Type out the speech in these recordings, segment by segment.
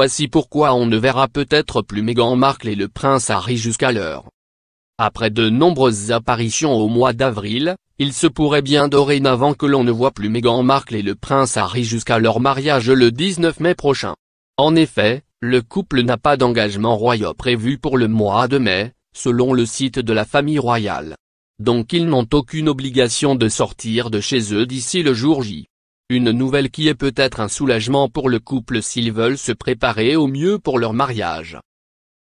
Voici pourquoi on ne verra peut-être plus Meghan Markle et le prince Harry jusqu'à l'heure. Après de nombreuses apparitions au mois d'avril, il se pourrait bien dorénavant que l'on ne voit plus Meghan Markle et le prince Harry jusqu'à leur mariage le 19 mai prochain. En effet, le couple n'a pas d'engagement royal prévu pour le mois de mai, selon le site de la famille royale. Donc ils n'ont aucune obligation de sortir de chez eux d'ici le jour J. Une nouvelle qui est peut-être un soulagement pour le couple s'ils veulent se préparer au mieux pour leur mariage.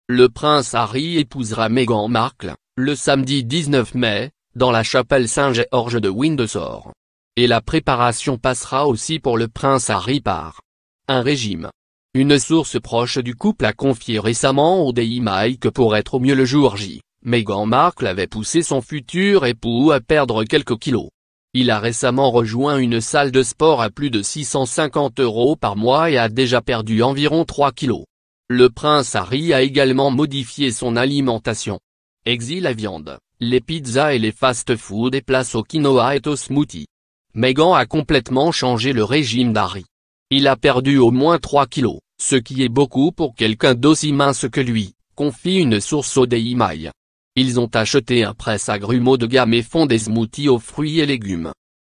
Le prince Harry épousera Meghan Markle, le samedi 19 mai, dans la chapelle Saint-Georges de Windsor. Et la préparation passera aussi pour le prince Harry par un régime. Une source proche du couple a confié récemment au Daily Mail que pour être au mieux le jour J, Meghan Markle avait poussé son futur époux à perdre quelques kilos. Il a récemment rejoint une salle de sport à plus de 650 euros par mois et a déjà perdu environ 3 kilos. Le prince Harry a également modifié son alimentation. Exil la viande, les pizzas et les fast-food et place au quinoa et au smoothie. Meghan a complètement changé le régime d'Harry. Il a perdu au moins 3 kilos, ce qui est beaucoup pour quelqu'un d'aussi mince que lui, confie une source au Daily ils ont acheté un presse grumeaux de gamme et font des smoothies aux fruits et légumes.